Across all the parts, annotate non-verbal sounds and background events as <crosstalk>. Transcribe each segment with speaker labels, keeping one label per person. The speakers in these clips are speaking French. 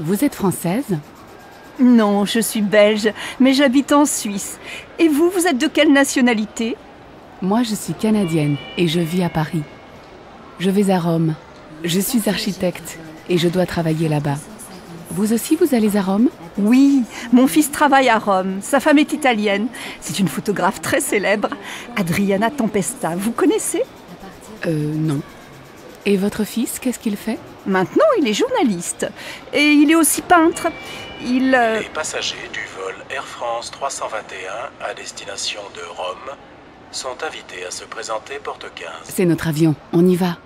Speaker 1: Vous êtes française Non, je suis belge, mais j'habite en Suisse. Et vous, vous êtes de quelle nationalité Moi, je suis canadienne et je vis à Paris. Je vais à Rome. Je suis architecte et je dois travailler là-bas. Vous aussi, vous allez à Rome Oui, mon fils travaille à Rome. Sa femme est italienne. C'est une photographe très célèbre, Adriana Tempesta. Vous connaissez Euh, non. Et votre fils, qu'est-ce qu'il fait Maintenant,
Speaker 2: il est journaliste. Et il est aussi peintre. Il... Euh, Les
Speaker 3: passagers du vol Air France 321 à destination de Rome sont invités à se
Speaker 4: présenter porte 15. C'est
Speaker 1: notre avion, on y va.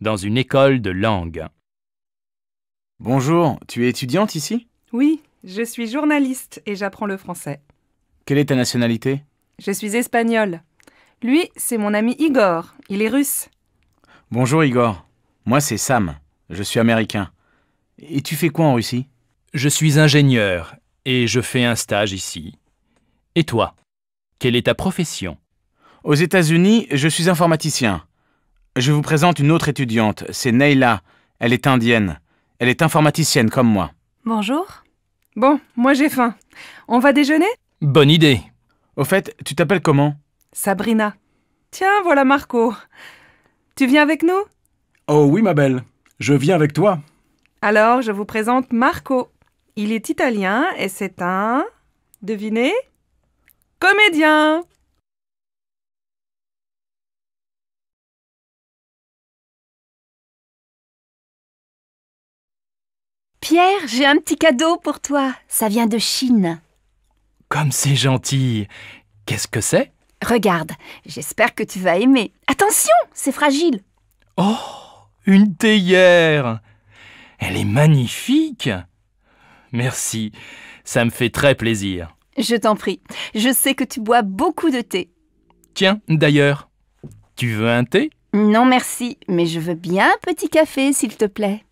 Speaker 5: Dans une école de langue. Bonjour, tu es étudiante ici
Speaker 2: Oui, je suis journaliste et j'apprends le français.
Speaker 6: Quelle est ta nationalité
Speaker 2: Je suis espagnole. Lui, c'est mon ami Igor. Il est russe.
Speaker 6: Bonjour Igor. Moi, c'est Sam. Je suis américain.
Speaker 5: Et tu fais quoi en Russie Je suis ingénieur et je fais un stage ici. Et toi Quelle est ta profession Aux États-Unis, je suis
Speaker 6: informaticien. Je vous présente une autre étudiante, c'est Neila. Elle est indienne. Elle est informaticienne comme moi.
Speaker 2: Bonjour. Bon, moi j'ai faim. On va déjeuner
Speaker 6: Bonne idée. Au fait, tu t'appelles comment
Speaker 2: Sabrina. Tiens, voilà Marco. Tu viens avec nous
Speaker 3: Oh oui, ma belle. Je viens avec toi.
Speaker 2: Alors, je vous présente Marco. Il est italien et c'est un... Devinez Comédien
Speaker 1: Pierre, j'ai un petit cadeau pour toi. Ça vient de Chine.
Speaker 5: Comme c'est gentil. Qu'est-ce que c'est
Speaker 1: Regarde, j'espère que tu vas aimer. Attention, c'est fragile.
Speaker 5: Oh, une théière. Elle est magnifique. Merci, ça me fait très plaisir.
Speaker 1: Je t'en prie, je sais que tu bois beaucoup de thé.
Speaker 5: Tiens, d'ailleurs, tu veux un thé
Speaker 7: Non merci, mais je veux bien un petit café, s'il te plaît.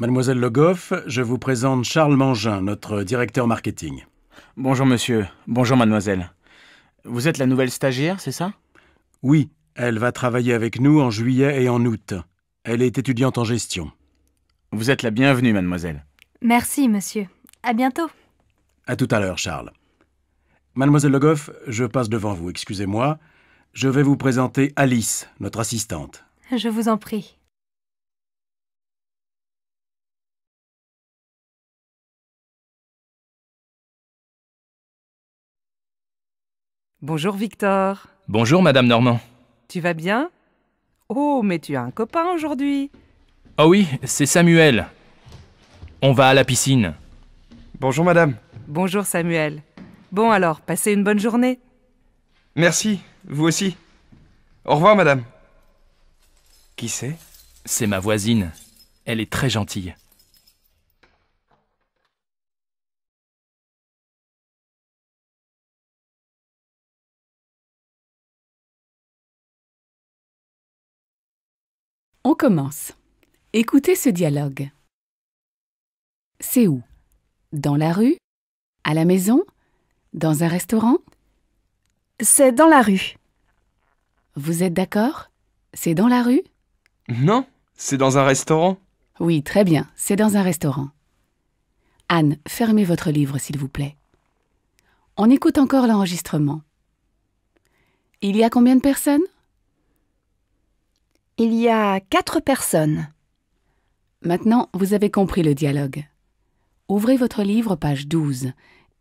Speaker 4: Mademoiselle Logoff, je vous présente
Speaker 3: Charles Mangin, notre directeur marketing. Bonjour monsieur, bonjour mademoiselle. Vous êtes la nouvelle stagiaire, c'est ça Oui, elle va travailler avec nous en juillet et en août. Elle est étudiante en gestion. Vous êtes la bienvenue, mademoiselle.
Speaker 2: Merci, monsieur. À bientôt.
Speaker 3: À tout à l'heure, Charles. Mademoiselle Le je passe devant vous, excusez-moi. Je vais vous présenter Alice, notre assistante.
Speaker 2: Je vous en prie. Bonjour Victor.
Speaker 5: Bonjour Madame Normand.
Speaker 2: Tu vas bien Oh, mais tu as un copain aujourd'hui.
Speaker 5: oh oui, c'est Samuel. On va à la piscine.
Speaker 2: Bonjour Madame. Bonjour Samuel. Bon alors, passez une bonne journée.
Speaker 5: Merci, vous aussi. Au revoir Madame. Qui c'est C'est ma voisine. Elle est très gentille.
Speaker 1: commence. Écoutez ce dialogue. C'est où Dans la rue À la maison Dans un restaurant C'est dans la rue. Vous êtes d'accord C'est dans la rue
Speaker 8: Non, c'est dans un restaurant.
Speaker 1: Oui, très bien, c'est dans un restaurant. Anne, fermez votre livre, s'il vous plaît. On écoute encore l'enregistrement. Il y a combien de personnes il y a quatre personnes. Maintenant, vous avez compris le dialogue. Ouvrez votre livre, page 12,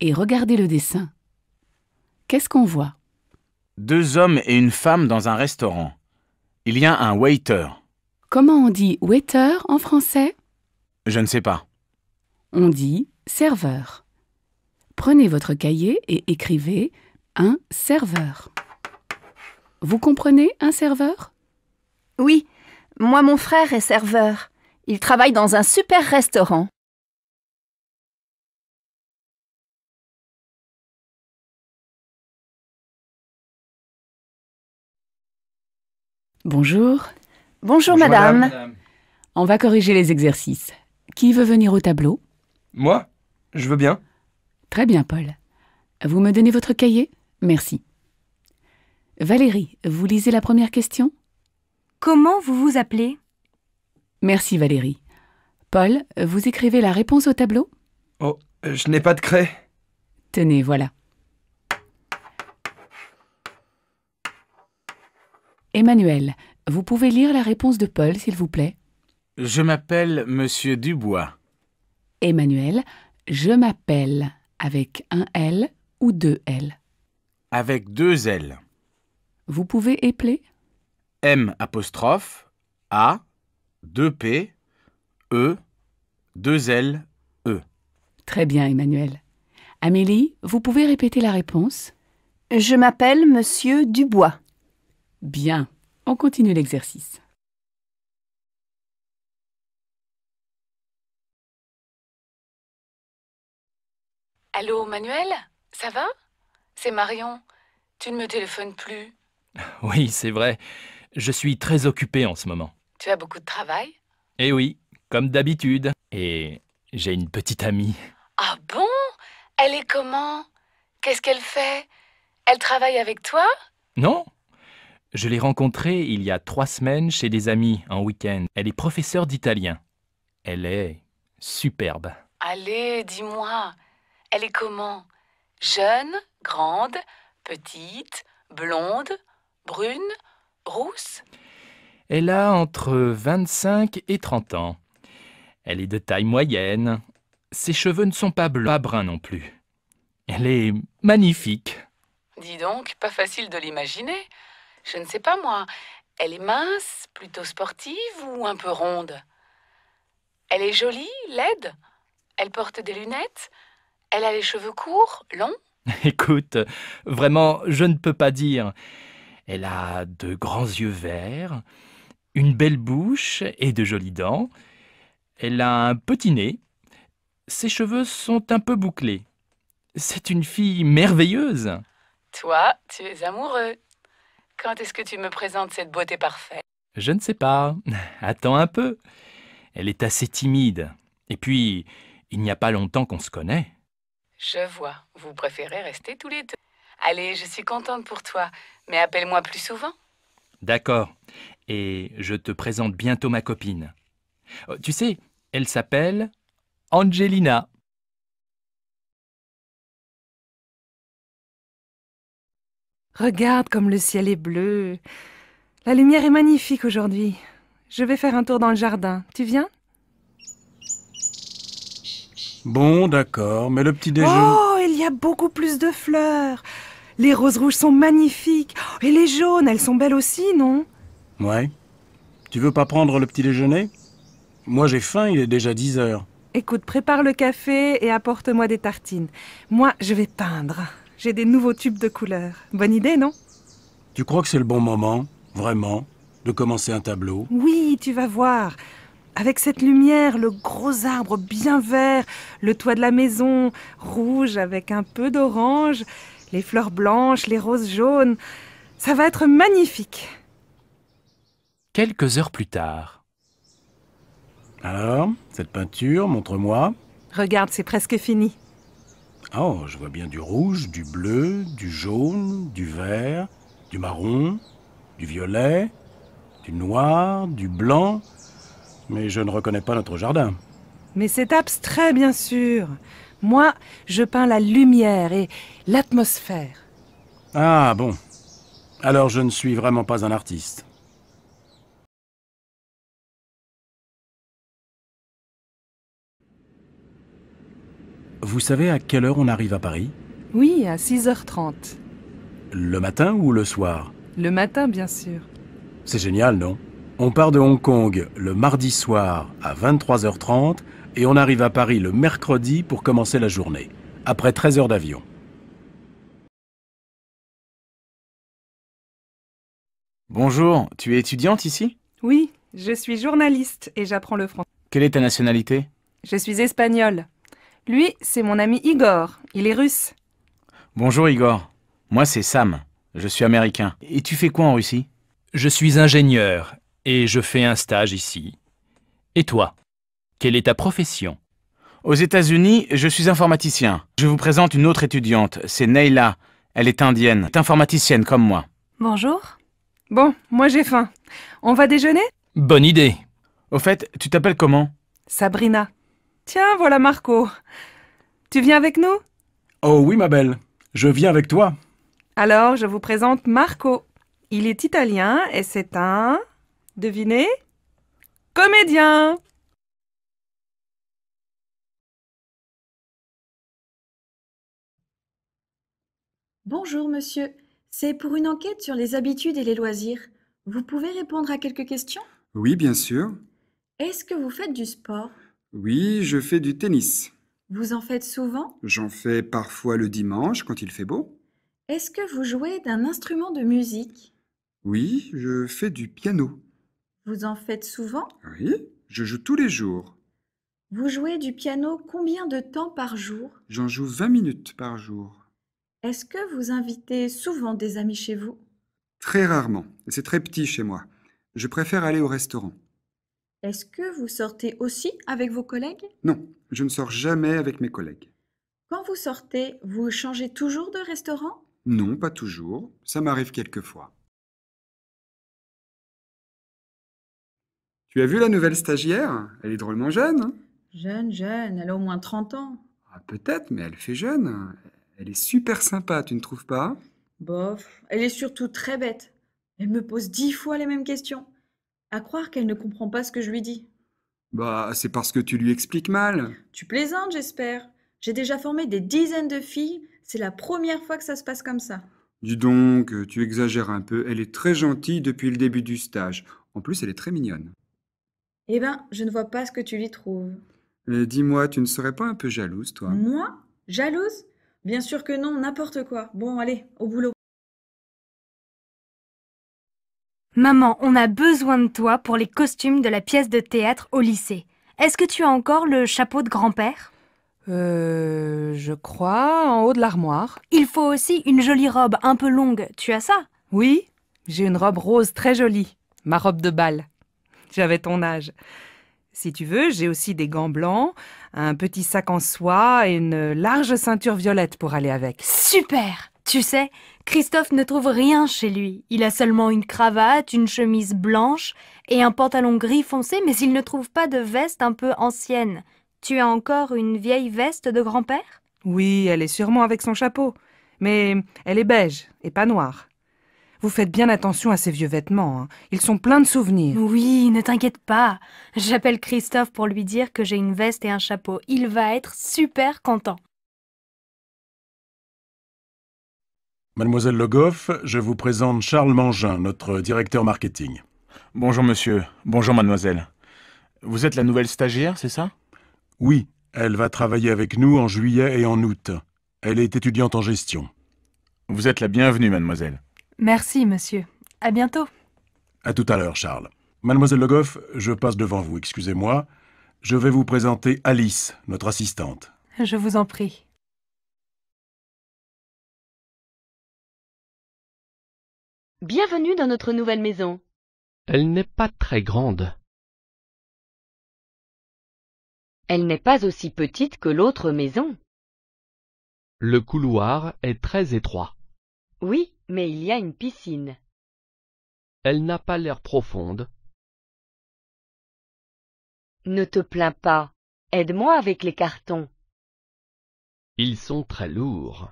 Speaker 1: et regardez le dessin. Qu'est-ce qu'on voit
Speaker 6: Deux hommes et une femme dans un restaurant. Il y a un waiter.
Speaker 1: Comment on dit waiter en français Je ne sais pas. On dit serveur. Prenez votre cahier et écrivez un serveur. Vous comprenez un serveur oui, moi mon frère est serveur. Il travaille dans un super restaurant.
Speaker 7: Bonjour. Bonjour,
Speaker 8: madame. On
Speaker 7: va corriger les exercices. Qui veut venir au tableau
Speaker 8: Moi Je veux bien.
Speaker 1: Très bien, Paul. Vous me donnez votre cahier Merci. Valérie, vous lisez la première question Comment vous vous appelez Merci Valérie. Paul, vous écrivez la réponse au tableau
Speaker 8: Oh, je n'ai pas de craie. Tenez, voilà.
Speaker 1: Emmanuel, vous pouvez lire la réponse de Paul, s'il vous plaît
Speaker 6: Je m'appelle Monsieur Dubois.
Speaker 1: Emmanuel, je m'appelle avec un L ou deux L
Speaker 6: Avec deux L.
Speaker 1: Vous pouvez épeler
Speaker 6: M apostrophe A 2P E 2L E.
Speaker 1: Très bien, Emmanuel. Amélie, vous pouvez répéter la réponse Je
Speaker 7: m'appelle Monsieur Dubois. Bien, on continue l'exercice.
Speaker 1: Allô, Manuel Ça va C'est Marion. Tu ne me téléphones plus.
Speaker 5: Oui, c'est vrai. Je suis très occupé en ce moment.
Speaker 1: Tu as beaucoup de travail
Speaker 5: Eh oui, comme d'habitude. Et j'ai une petite amie.
Speaker 1: Ah bon Elle est comment Qu'est-ce qu'elle fait Elle travaille avec toi
Speaker 5: Non. Je l'ai rencontrée il y a trois semaines chez des amis en week-end. Elle est professeure d'italien. Elle est superbe.
Speaker 1: Allez, dis-moi. Elle est comment Jeune, grande, petite, blonde, brune rousse
Speaker 5: Elle a entre 25 et 30 ans. Elle est de taille moyenne. Ses cheveux ne sont pas blancs, pas bruns non plus. Elle est magnifique.
Speaker 1: Dis donc, pas facile de l'imaginer. Je ne sais pas moi. Elle est mince, plutôt sportive ou un peu ronde Elle est jolie, laide Elle porte des lunettes Elle a les cheveux courts, longs
Speaker 5: <laughs> Écoute, vraiment, je ne peux pas dire. Elle a de grands yeux verts, une belle bouche et de jolies dents. Elle a un petit nez. Ses cheveux sont un peu bouclés. C'est une fille merveilleuse.
Speaker 1: Toi, tu es amoureux. Quand est-ce que tu me présentes cette beauté parfaite
Speaker 5: Je ne sais pas. <laughs> Attends un peu. Elle est assez timide. Et puis, il n'y a pas longtemps qu'on se connaît.
Speaker 1: Je vois. Vous préférez rester tous les deux. Allez, je suis contente pour toi, mais appelle-moi plus souvent.
Speaker 5: D'accord. Et je te présente bientôt ma copine. Euh, tu sais, elle s'appelle Angelina.
Speaker 2: Regarde comme le ciel est bleu. La lumière est magnifique aujourd'hui. Je vais faire un tour dans le jardin. Tu viens
Speaker 3: Bon, d'accord, mais le petit déjeuner. Oh,
Speaker 2: il y a beaucoup plus de fleurs. Les roses rouges sont magnifiques. Et les jaunes, elles sont belles aussi, non
Speaker 3: Ouais. Tu veux pas prendre le petit déjeuner Moi j'ai faim, il est déjà 10 heures.
Speaker 2: Écoute, prépare le café et apporte-moi des tartines. Moi, je vais peindre. J'ai des nouveaux tubes de couleurs. Bonne idée, non
Speaker 3: Tu crois que c'est le bon moment, vraiment, de commencer un tableau
Speaker 2: Oui, tu vas voir. Avec cette lumière, le gros arbre bien vert, le toit de la maison rouge avec un peu d'orange, les fleurs blanches, les roses jaunes. Ça va être magnifique.
Speaker 5: Quelques heures plus
Speaker 3: tard. Alors, cette peinture, montre-moi.
Speaker 2: Regarde, c'est presque fini.
Speaker 3: Oh, je vois bien du rouge, du bleu, du jaune, du vert, du marron, du violet, du noir, du blanc. Mais je ne reconnais pas notre jardin.
Speaker 2: Mais c'est abstrait, bien sûr. Moi, je peins la lumière et l'atmosphère.
Speaker 3: Ah
Speaker 4: bon. Alors je ne suis vraiment pas un artiste. Vous savez à quelle heure on arrive à Paris
Speaker 2: Oui, à 6h30.
Speaker 3: Le matin ou le soir
Speaker 2: Le matin, bien sûr.
Speaker 3: C'est génial, non On part de Hong Kong le mardi soir à 23h30 et on arrive à Paris le mercredi
Speaker 4: pour commencer la journée, après 13 heures d'avion. Bonjour, tu es étudiante ici
Speaker 2: Oui, je suis journaliste et j'apprends le français.
Speaker 6: Quelle est ta nationalité
Speaker 2: Je suis espagnole. Lui, c'est mon ami Igor, il est russe.
Speaker 6: Bonjour Igor, moi c'est Sam,
Speaker 5: je suis américain. Et tu fais quoi en Russie Je suis ingénieur et je fais un stage ici. Et toi quelle est ta profession Aux États-Unis,
Speaker 6: je suis informaticien. Je vous présente une autre étudiante, c'est Neila. Elle est indienne, est informaticienne comme moi.
Speaker 2: Bonjour. Bon, moi j'ai faim. On va déjeuner
Speaker 6: Bonne idée. Au fait, tu t'appelles comment
Speaker 2: Sabrina. Tiens, voilà Marco. Tu viens avec nous
Speaker 3: Oh oui, ma belle. Je viens avec toi.
Speaker 2: Alors, je vous présente Marco. Il est italien et c'est un... Devinez Comédien
Speaker 4: Bonjour monsieur,
Speaker 9: c'est pour une enquête sur les habitudes et les loisirs. Vous pouvez répondre à quelques questions
Speaker 8: Oui, bien sûr.
Speaker 9: Est-ce que vous faites du sport
Speaker 8: Oui, je fais du tennis.
Speaker 9: Vous en faites souvent
Speaker 8: J'en fais parfois le dimanche quand il fait beau.
Speaker 9: Est-ce que vous jouez d'un instrument de musique
Speaker 8: Oui, je fais du piano.
Speaker 9: Vous en faites souvent
Speaker 8: Oui, je joue tous les jours.
Speaker 9: Vous jouez du piano combien de temps par jour
Speaker 8: J'en joue 20 minutes par jour.
Speaker 9: Est-ce que vous invitez souvent des amis chez vous
Speaker 8: Très rarement, c'est très petit chez moi. Je préfère aller au restaurant.
Speaker 9: Est-ce que vous sortez aussi avec vos collègues Non,
Speaker 8: je ne sors jamais avec mes collègues.
Speaker 9: Quand vous sortez, vous changez toujours de restaurant
Speaker 8: Non, pas toujours. Ça m'arrive quelquefois. Tu as vu la nouvelle stagiaire Elle est drôlement jeune. Hein?
Speaker 9: Jeune, jeune, elle a au moins 30 ans.
Speaker 8: Ah, peut-être, mais elle fait jeune. Elle est super sympa, tu ne trouves pas?
Speaker 9: Bof, elle est surtout très bête. Elle me pose dix fois les mêmes questions. À croire qu'elle ne comprend pas ce que je lui dis.
Speaker 8: Bah, c'est parce que tu lui expliques mal.
Speaker 9: Tu plaisantes, j'espère. J'ai déjà formé des dizaines de filles. C'est la première fois que ça se passe comme ça.
Speaker 8: Dis donc, tu exagères un peu. Elle est très gentille depuis le début du stage. En plus, elle est très mignonne.
Speaker 9: Eh ben, je ne vois pas ce que tu lui trouves.
Speaker 8: Euh, dis-moi, tu ne serais pas un peu jalouse, toi?
Speaker 9: Moi? Jalouse? Bien sûr que non, n'importe quoi. Bon, allez, au boulot.
Speaker 2: Maman, on a besoin de toi pour les costumes de la pièce de théâtre au lycée. Est-ce que tu as encore le chapeau de grand-père Euh. Je crois, en haut de l'armoire. Il faut aussi une jolie robe un peu longue, tu as ça Oui, j'ai une robe rose très jolie, ma robe de bal. J'avais ton âge. Si tu veux, j'ai aussi des gants blancs, un petit sac en soie et une large ceinture violette pour aller avec. Super Tu sais, Christophe
Speaker 9: ne trouve rien chez lui. Il a seulement une cravate, une chemise blanche et un pantalon
Speaker 2: gris foncé, mais il ne trouve pas de veste un peu ancienne. Tu as encore une vieille veste de grand-père Oui, elle est sûrement avec son chapeau. Mais elle est beige et pas noire. Vous faites bien attention à ces vieux vêtements. Hein. Ils sont pleins de souvenirs. Oui, ne t'inquiète pas. J'appelle Christophe pour lui dire que j'ai une veste et un chapeau. Il va être super content.
Speaker 3: Mademoiselle Logoff, je vous présente Charles Mangin, notre directeur marketing. Bonjour monsieur. Bonjour mademoiselle. Vous êtes la nouvelle stagiaire, c'est ça Oui, elle va travailler avec nous en juillet et en août. Elle est étudiante en gestion. Vous êtes la bienvenue, mademoiselle.
Speaker 2: Merci, monsieur. À bientôt.
Speaker 3: À tout à l'heure, Charles. Mademoiselle Le Goff, je passe devant vous, excusez-moi. Je vais vous présenter Alice, notre assistante.
Speaker 2: Je vous en prie.
Speaker 4: Bienvenue dans notre nouvelle maison. Elle n'est pas très grande. Elle n'est pas aussi petite que l'autre
Speaker 7: maison.
Speaker 10: Le couloir est très étroit.
Speaker 7: Oui, mais il y a une piscine.
Speaker 10: Elle n'a pas l'air profonde.
Speaker 4: Ne te plains pas. Aide-moi avec les cartons. Ils sont très lourds.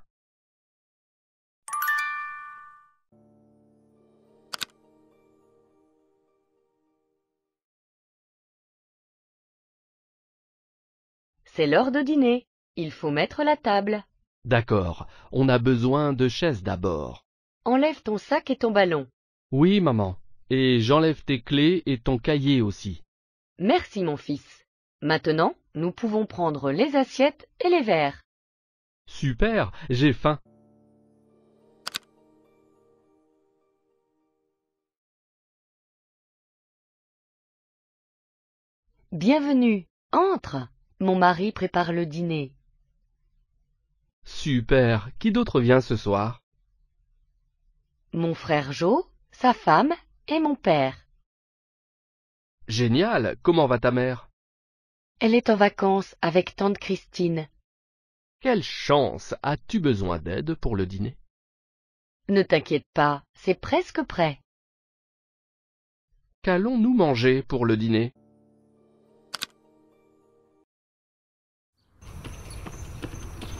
Speaker 7: C'est l'heure de dîner. Il faut mettre la table.
Speaker 10: D'accord. On a besoin de chaises d'abord.
Speaker 7: Enlève ton sac et ton ballon.
Speaker 10: Oui, maman. Et j'enlève tes clés et ton cahier
Speaker 7: aussi. Merci, mon fils. Maintenant, nous pouvons prendre les assiettes et les verres.
Speaker 10: Super, j'ai faim.
Speaker 7: Bienvenue. Entre. Mon mari prépare le dîner.
Speaker 10: Super. Qui d'autre vient ce soir
Speaker 7: mon frère Joe, sa femme et mon père.
Speaker 10: Génial, comment va ta mère
Speaker 7: Elle est en vacances avec tante Christine.
Speaker 10: Quelle chance As-tu besoin d'aide pour le dîner
Speaker 7: Ne t'inquiète pas, c'est presque prêt.
Speaker 10: Qu'allons-nous manger pour le dîner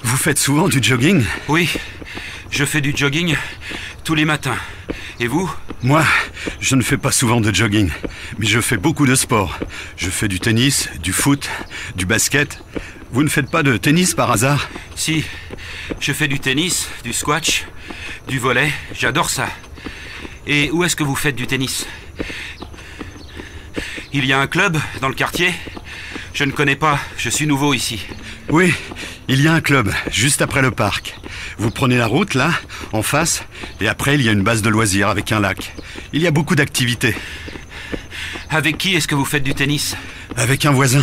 Speaker 11: Vous faites souvent du jogging Oui, je fais du jogging tous les matins. Et vous
Speaker 12: Moi, je ne fais pas souvent de jogging, mais je fais beaucoup de sport. Je fais du tennis, du foot, du basket. Vous ne faites pas de tennis
Speaker 4: par hasard
Speaker 11: Si, je fais du tennis, du squash, du volet, j'adore ça. Et où est-ce que vous faites du tennis Il y a un club dans le quartier je ne connais pas, je suis nouveau ici. Oui,
Speaker 12: il y a un club, juste après le parc. Vous prenez la route, là, en face, et après il y a une base de loisirs avec un lac. Il y a beaucoup d'activités. Avec qui est-ce que vous faites du tennis Avec un voisin.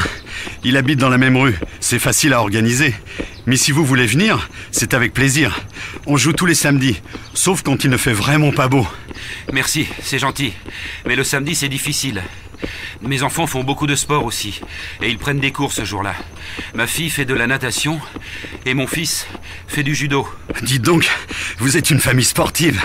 Speaker 12: Il habite dans la même rue. C'est facile à organiser. Mais si vous voulez venir, c'est avec plaisir. On joue tous les samedis, sauf quand il ne fait vraiment pas beau.
Speaker 11: Merci, c'est gentil. Mais le samedi, c'est difficile. Mes enfants font beaucoup de sport aussi, et ils prennent des cours ce jour-là. Ma fille fait de la natation, et mon fils fait du judo. Dites donc, vous êtes une famille sportive.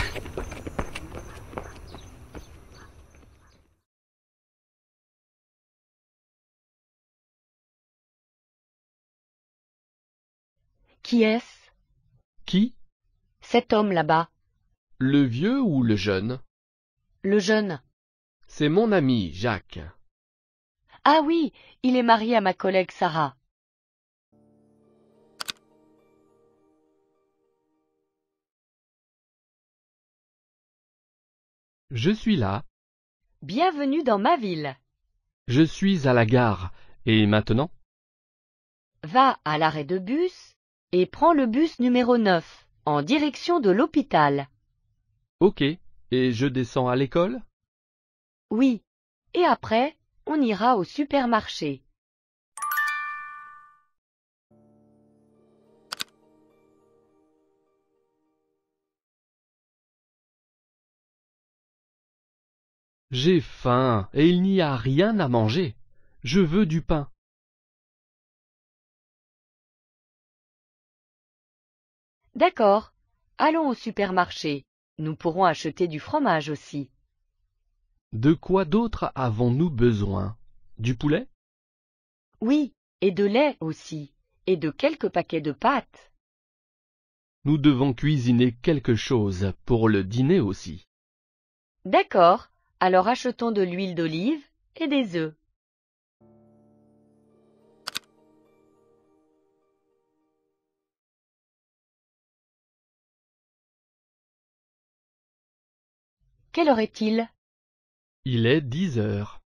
Speaker 7: Qui est-ce Qui Cet homme là-bas.
Speaker 10: Le vieux ou le jeune
Speaker 7: Le jeune.
Speaker 10: C'est mon ami, Jacques.
Speaker 7: Ah oui, il est marié à ma collègue Sarah.
Speaker 10: Je suis là.
Speaker 7: Bienvenue dans ma ville.
Speaker 10: Je suis à la gare. Et maintenant
Speaker 7: Va à l'arrêt de bus et prends le bus numéro 9 en direction de l'hôpital.
Speaker 10: Ok. Et je descends à l'école
Speaker 7: Oui. Et après, on ira au supermarché.
Speaker 4: J'ai faim et il n'y a rien à manger. Je veux du pain.
Speaker 7: D'accord. Allons au supermarché. Nous pourrons acheter du fromage aussi.
Speaker 10: De quoi d'autre avons-nous besoin Du poulet
Speaker 7: Oui, et de lait aussi, et de quelques paquets de pâtes.
Speaker 10: Nous devons cuisiner quelque chose pour le dîner aussi.
Speaker 7: D'accord, alors achetons de l'huile d'olive et des œufs.
Speaker 4: Quelle heure est-il il est dix heures.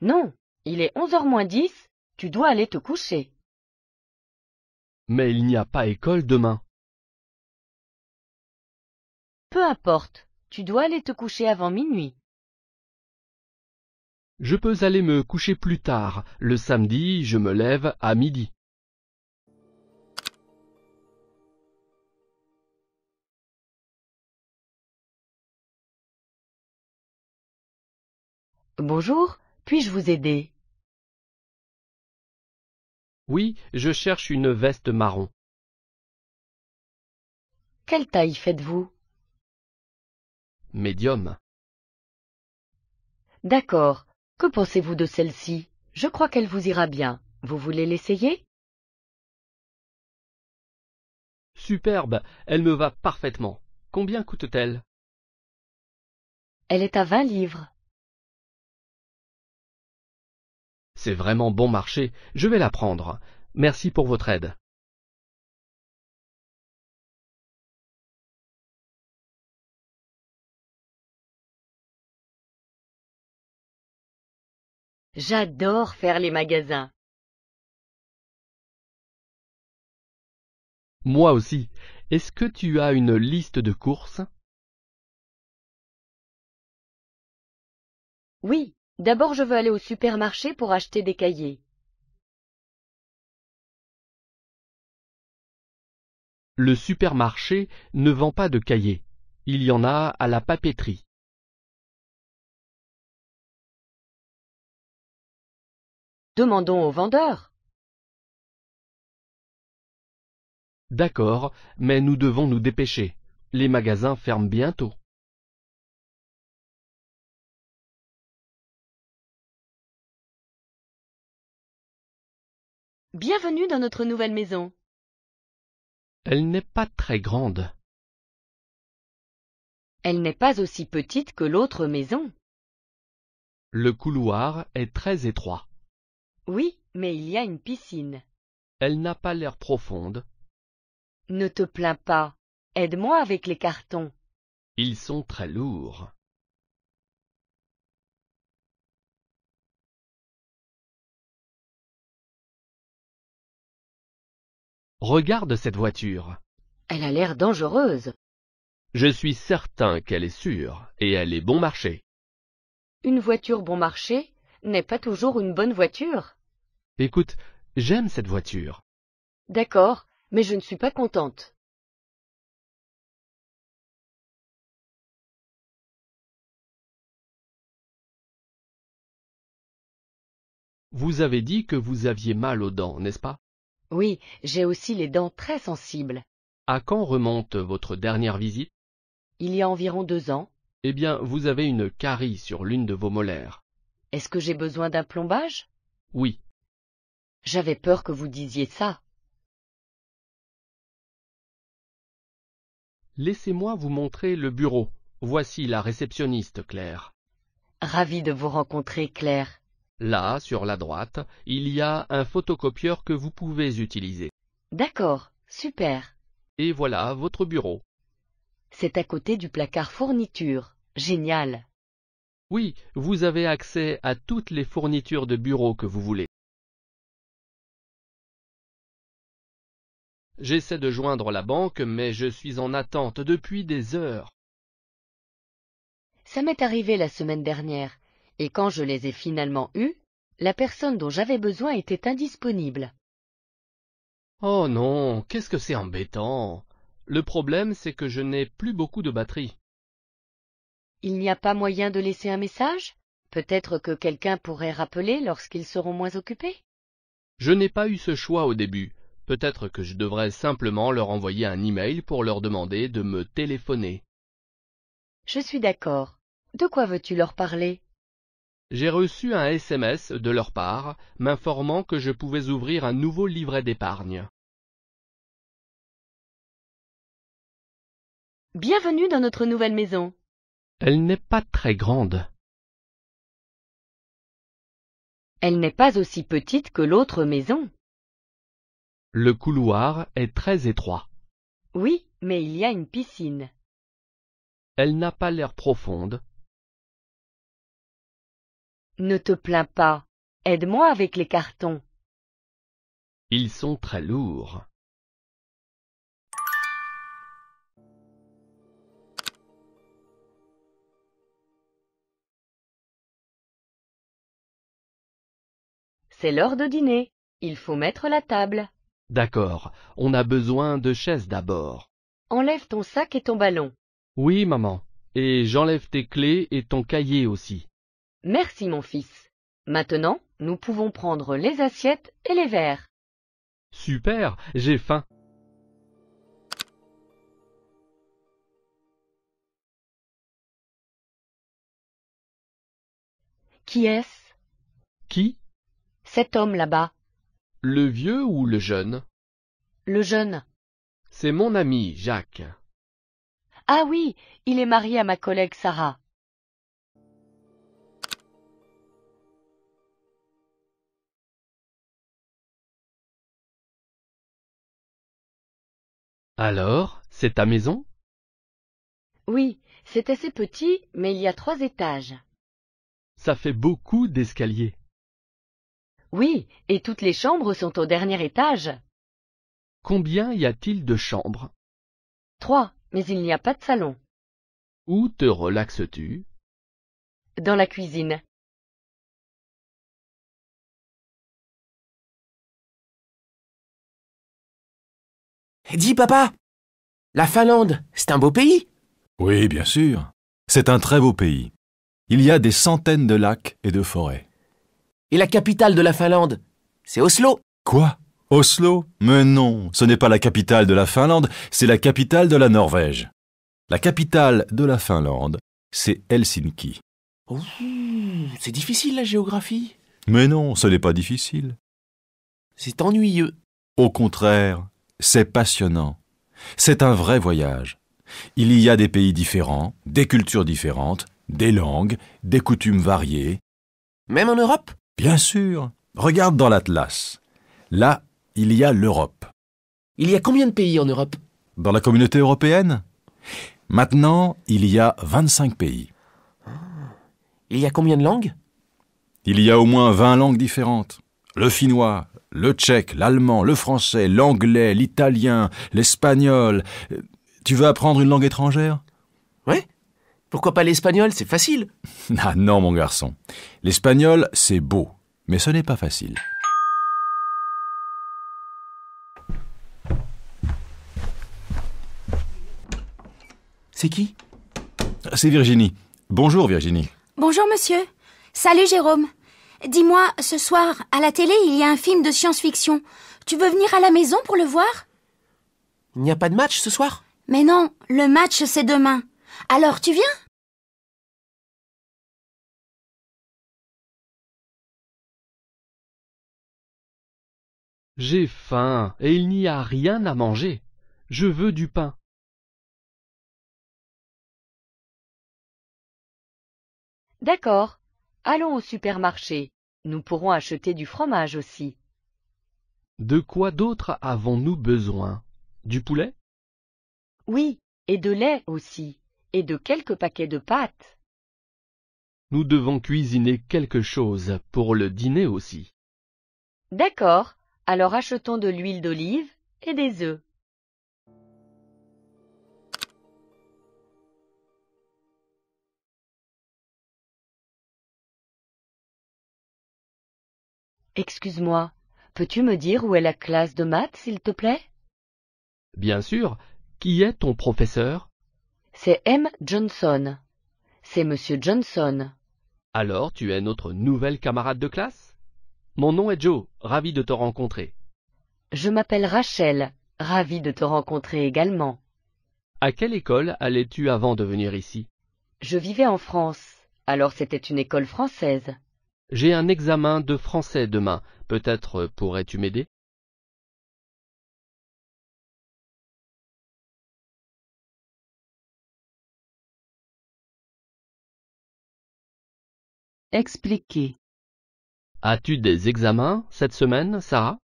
Speaker 4: Non, il est onze heures moins dix, tu dois aller te coucher. Mais il n'y a pas école demain.
Speaker 7: Peu importe, tu dois aller te coucher avant minuit.
Speaker 10: Je peux aller me coucher plus tard, le samedi je me lève à midi.
Speaker 4: Bonjour, puis-je vous aider Oui, je cherche une veste marron. Quelle taille faites-vous
Speaker 10: Médium.
Speaker 7: D'accord. Que pensez-vous de celle-ci Je crois qu'elle vous ira bien. Vous voulez l'essayer
Speaker 10: Superbe, elle me va parfaitement.
Speaker 4: Combien coûte-t-elle Elle est à vingt livres. C'est vraiment bon marché, je vais la prendre. Merci pour votre aide. J'adore faire les magasins. Moi aussi. Est-ce que tu as une liste de courses Oui,
Speaker 7: D'abord je veux aller au supermarché pour acheter des cahiers.
Speaker 4: Le supermarché ne vend pas de cahiers. Il y en a à la papeterie. Demandons au vendeur. D'accord, mais nous devons nous dépêcher. Les magasins ferment bientôt. Bienvenue dans notre nouvelle maison. Elle n'est pas très grande.
Speaker 7: Elle n'est pas aussi petite que l'autre maison.
Speaker 10: Le couloir est très étroit.
Speaker 7: Oui, mais il y a une piscine.
Speaker 10: Elle n'a pas l'air profonde.
Speaker 7: Ne te plains pas. Aide-moi avec les cartons.
Speaker 10: Ils sont très lourds. Regarde cette voiture.
Speaker 7: Elle a l'air dangereuse.
Speaker 10: Je suis certain qu'elle est sûre, et elle est bon marché.
Speaker 7: Une voiture bon marché n'est pas toujours une bonne voiture.
Speaker 10: Écoute, j'aime cette voiture.
Speaker 7: D'accord, mais je ne suis pas contente.
Speaker 10: Vous avez dit que vous aviez mal aux dents, n'est-ce pas
Speaker 7: oui, j'ai aussi les dents très sensibles.
Speaker 10: À quand remonte votre dernière visite
Speaker 7: Il y a environ deux ans.
Speaker 10: Eh bien, vous avez une carie sur l'une de vos molaires.
Speaker 7: Est-ce que j'ai besoin d'un plombage
Speaker 10: Oui. J'avais peur que vous disiez ça. Laissez-moi vous montrer le bureau. Voici la réceptionniste, Claire. Ravi de vous rencontrer, Claire. Là, sur la droite, il y a un photocopieur que vous pouvez utiliser.
Speaker 7: D'accord, super.
Speaker 10: Et voilà votre bureau.
Speaker 7: C'est à côté du placard fournitures. Génial. Oui, vous avez
Speaker 10: accès à toutes les fournitures de bureau que vous voulez. J'essaie de joindre la banque, mais je suis en attente depuis des heures.
Speaker 7: Ça m'est arrivé la semaine dernière et quand je les ai finalement eus, la personne dont j'avais besoin était indisponible.
Speaker 10: Oh non, qu'est-ce que c'est embêtant. Le problème, c'est que je n'ai plus beaucoup de batterie.
Speaker 7: Il n'y a pas moyen de laisser un message Peut-être que quelqu'un pourrait rappeler lorsqu'ils seront moins occupés
Speaker 10: Je n'ai pas eu ce choix au début. Peut-être que je devrais simplement leur envoyer un e-mail pour leur demander de me téléphoner.
Speaker 7: Je suis d'accord. De quoi veux-tu leur parler
Speaker 10: j'ai reçu un SMS de leur part m'informant que je pouvais ouvrir un nouveau livret d'épargne.
Speaker 4: Bienvenue dans notre nouvelle maison. Elle n'est pas très grande.
Speaker 7: Elle n'est pas aussi petite que l'autre maison.
Speaker 10: Le couloir est très étroit.
Speaker 7: Oui, mais il y a une piscine.
Speaker 4: Elle n'a pas l'air profonde,
Speaker 7: ne te plains pas. Aide-moi avec les cartons.
Speaker 4: Ils sont très lourds.
Speaker 7: C'est l'heure de dîner. Il faut mettre la table.
Speaker 10: D'accord. On a besoin de chaises d'abord.
Speaker 7: Enlève ton sac et ton ballon.
Speaker 10: Oui, maman. Et j'enlève tes clés et ton cahier aussi.
Speaker 7: Merci, mon fils. Maintenant, nous pouvons prendre les assiettes et les verres.
Speaker 10: Super, j'ai faim.
Speaker 7: Qui est-ce Qui Cet homme là-bas.
Speaker 10: Le vieux ou le jeune Le jeune. C'est mon ami, Jacques.
Speaker 7: Ah oui, il est marié à ma collègue Sarah.
Speaker 4: Alors, c'est ta maison
Speaker 7: Oui, c'est assez petit, mais il y a trois étages.
Speaker 10: Ça fait beaucoup d'escaliers.
Speaker 7: Oui, et toutes les chambres sont au dernier étage.
Speaker 10: Combien y a-t-il de chambres
Speaker 7: Trois, mais il n'y a pas de salon.
Speaker 10: Où te relaxes-tu
Speaker 7: Dans la cuisine.
Speaker 4: Eh, dis, papa, la Finlande, c'est un beau pays Oui, bien sûr. C'est un très beau pays. Il y a des centaines de lacs et
Speaker 12: de forêts.
Speaker 10: Et la capitale de la Finlande, c'est Oslo
Speaker 12: Quoi Oslo Mais non, ce n'est pas la capitale de la Finlande, c'est la capitale de la Norvège. La capitale de la Finlande, c'est Helsinki.
Speaker 6: c'est difficile la géographie.
Speaker 12: Mais non, ce n'est pas difficile.
Speaker 6: C'est ennuyeux.
Speaker 12: Au contraire, c'est passionnant. C'est un vrai voyage. Il y a des pays différents, des cultures différentes, des langues, des coutumes variées. Même en Europe Bien sûr. Regarde dans l'Atlas. Là, il y a l'Europe. Il y a combien de pays en Europe Dans la communauté européenne Maintenant, il y a 25 pays. Ah. Il y a combien de langues Il y a au moins 20 langues différentes le finnois, le tchèque, l'allemand, le français, l'anglais, l'italien, l'espagnol. Euh, tu veux apprendre une langue étrangère Oui. Pourquoi pas l'espagnol C'est facile. <laughs> ah non, mon garçon. L'espagnol, c'est beau, mais ce n'est pas facile. C'est qui C'est Virginie. Bonjour Virginie.
Speaker 9: Bonjour monsieur. Salut Jérôme. Dis-moi, ce soir, à la télé, il y a un film de science-fiction. Tu veux venir
Speaker 4: à la maison pour le voir
Speaker 11: Il n'y a pas de match ce soir
Speaker 4: Mais non, le match c'est demain. Alors tu viens J'ai faim et il n'y a rien à manger. Je veux du pain.
Speaker 7: D'accord. Allons au supermarché. Nous pourrons acheter du fromage aussi. De quoi
Speaker 10: d'autre avons-nous besoin Du poulet
Speaker 7: Oui, et de lait aussi, et de quelques paquets de pâtes.
Speaker 10: Nous devons cuisiner quelque chose pour le dîner aussi.
Speaker 7: D'accord, alors achetons de l'huile d'olive et des œufs. Excuse-moi, peux-tu me dire où est la classe de maths, s'il te plaît
Speaker 10: Bien sûr. Qui est ton professeur
Speaker 7: C'est M. Johnson. C'est M. Johnson.
Speaker 10: Alors, tu es notre nouvelle camarade de classe Mon nom est Joe, ravi de te rencontrer.
Speaker 7: Je m'appelle Rachel, ravi de te rencontrer également.
Speaker 10: À quelle école allais-tu avant de venir ici
Speaker 7: Je vivais en France, alors c'était une école française.
Speaker 10: J'ai un examen de français demain, peut-être euh, pourrais-tu m'aider.
Speaker 4: Expliquer.
Speaker 10: As-tu des examens cette semaine, Sarah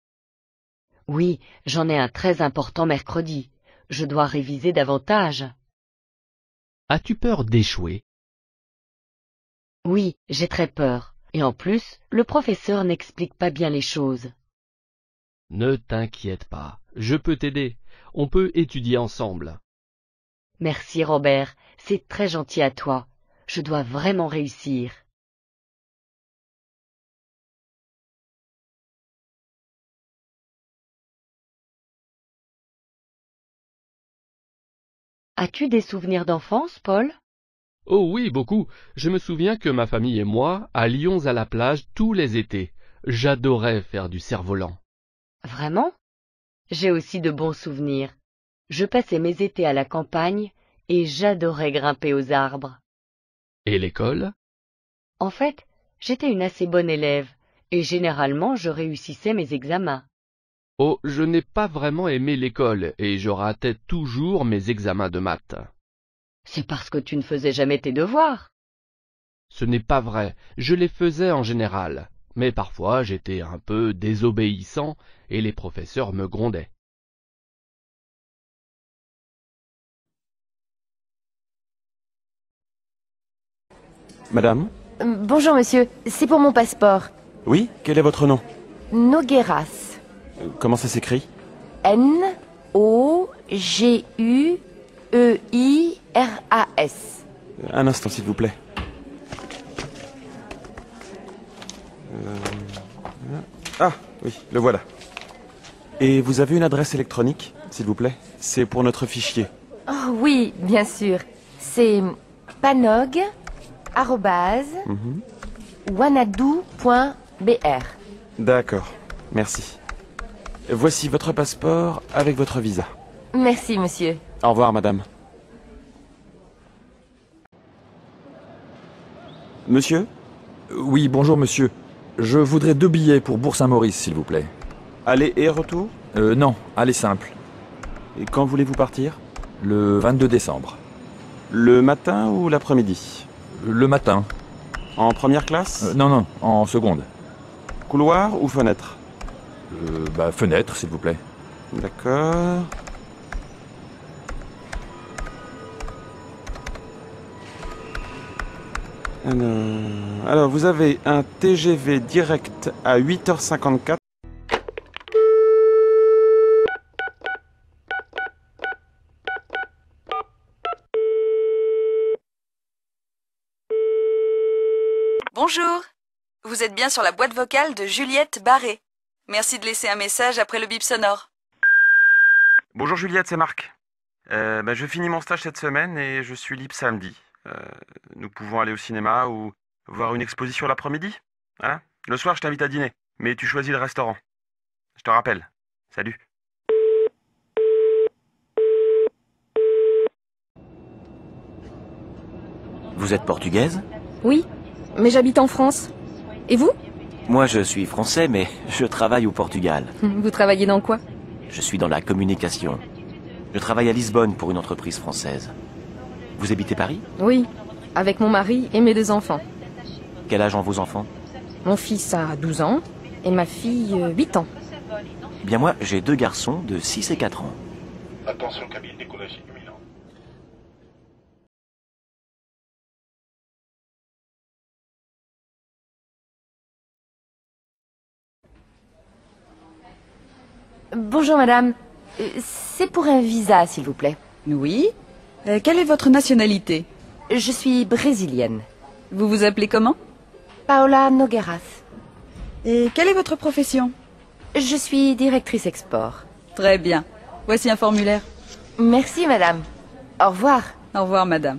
Speaker 7: Oui, j'en ai un très important mercredi. Je dois réviser davantage. As-tu peur d'échouer Oui, j'ai très peur. Et en plus, le professeur n'explique pas bien les choses. Ne t'inquiète
Speaker 10: pas, je peux t'aider. On peut étudier ensemble.
Speaker 7: Merci Robert, c'est très gentil à toi. Je dois vraiment réussir.
Speaker 4: As-tu des souvenirs
Speaker 10: d'enfance, Paul Oh oui, beaucoup. Je me souviens que ma famille et moi allions à la plage tous les étés. J'adorais faire du cerf-volant.
Speaker 7: Vraiment J'ai aussi de bons souvenirs. Je passais mes étés à la campagne et j'adorais grimper aux arbres.
Speaker 10: Et l'école
Speaker 7: En fait, j'étais une assez bonne élève et généralement je réussissais mes examens.
Speaker 10: Oh, je n'ai pas vraiment aimé l'école et je ratais toujours mes examens de maths.
Speaker 7: C'est parce que tu ne faisais jamais tes devoirs.
Speaker 10: Ce n'est pas vrai, je les faisais en général, mais parfois j'étais un peu désobéissant et les professeurs me grondaient.
Speaker 11: Madame
Speaker 1: euh, Bonjour monsieur, c'est pour mon passeport.
Speaker 11: Oui, quel est votre nom
Speaker 1: Nogueras.
Speaker 11: Comment ça s'écrit
Speaker 1: N-O-G-U E-I-R-A-S.
Speaker 11: Un instant, s'il vous plaît. Euh, ah, oui, le voilà. Et vous avez une adresse électronique, s'il vous plaît C'est pour notre fichier.
Speaker 1: Oh, oui, bien sûr. C'est panog
Speaker 11: mhm. D'accord, merci. Voici votre passeport avec votre visa.
Speaker 1: Merci, monsieur.
Speaker 11: Au revoir, madame. Monsieur Oui, bonjour, monsieur. Je voudrais deux billets pour Bourg-Saint-Maurice, s'il vous plaît. Aller et retour Euh, non, aller simple. Et quand voulez-vous partir Le 22 décembre. Le matin ou l'après-midi Le matin. En première classe euh, Non, non, en seconde. Couloir ou fenêtre euh, Bah, fenêtre, s'il vous plaît. D'accord. Euh, alors, vous avez un TGV direct à 8h54.
Speaker 9: Bonjour, vous êtes bien sur la boîte vocale de Juliette Barré. Merci de laisser un message après le bip sonore.
Speaker 11: Bonjour Juliette, c'est Marc. Euh, bah, je finis mon stage cette semaine et je suis libre samedi. Euh, nous pouvons aller au cinéma ou voir une exposition l'après-midi. Hein le soir, je t'invite à dîner, mais tu choisis le restaurant. Je te rappelle. Salut.
Speaker 6: Vous êtes portugaise
Speaker 9: Oui, mais j'habite en France. Et vous
Speaker 6: Moi, je suis français, mais je travaille au Portugal.
Speaker 9: Vous travaillez dans quoi
Speaker 6: Je suis dans la communication. Je travaille à Lisbonne pour une entreprise française. Vous habitez Paris
Speaker 9: Oui, avec mon mari et mes deux enfants.
Speaker 6: Quel âge ont vos enfants
Speaker 9: Mon fils a 12 ans et ma fille 8 euh, ans.
Speaker 6: Bien moi, j'ai deux
Speaker 4: garçons de 6 et 4 ans. Attention, cabine du Milan.
Speaker 7: Bonjour madame, euh, c'est pour un visa s'il vous plaît. Oui, euh, quelle est votre
Speaker 9: nationalité Je suis brésilienne. Vous vous appelez comment Paola Nogueras. Et quelle est votre profession Je suis directrice export. Très bien. Voici un formulaire. Merci, madame. Au revoir. Au revoir, madame.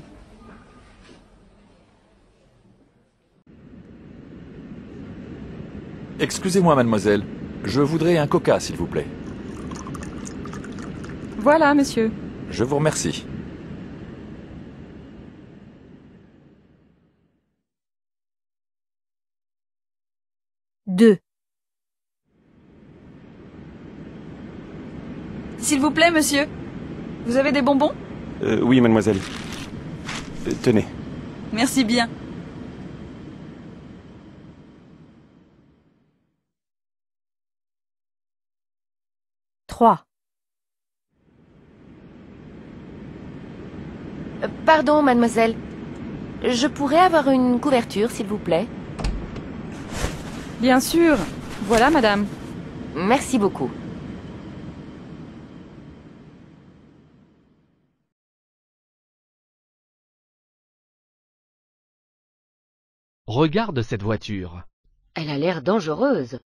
Speaker 12: Excusez-moi, mademoiselle. Je voudrais un coca, s'il vous plaît.
Speaker 9: Voilà, monsieur.
Speaker 5: Je vous remercie.
Speaker 7: 2.
Speaker 9: S'il vous plaît, monsieur. Vous avez des bonbons
Speaker 11: euh, Oui, mademoiselle. Euh, tenez.
Speaker 9: Merci bien.
Speaker 2: 3
Speaker 1: euh, Pardon, mademoiselle. Je pourrais avoir une couverture, s'il vous plaît
Speaker 7: Bien sûr. Voilà, madame. Merci beaucoup.
Speaker 10: Regarde cette voiture.
Speaker 7: Elle a l'air dangereuse.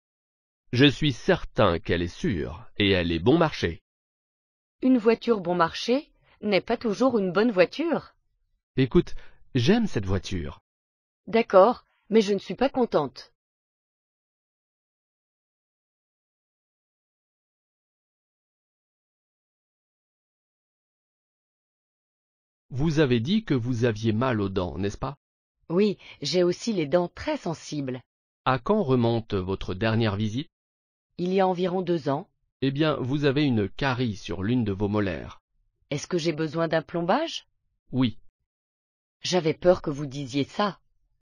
Speaker 10: Je suis certain qu'elle est sûre, et elle est bon marché.
Speaker 7: Une voiture bon marché n'est pas toujours une bonne voiture.
Speaker 10: Écoute, j'aime cette voiture.
Speaker 7: D'accord, mais je ne suis pas contente.
Speaker 10: Vous avez dit que vous aviez mal aux dents, n'est-ce pas Oui, j'ai aussi les dents très sensibles. À quand remonte votre dernière visite Il y a environ deux ans. Eh bien, vous avez une carie sur l'une de vos molaires.
Speaker 7: Est-ce que j'ai besoin d'un plombage Oui. J'avais peur que vous disiez ça.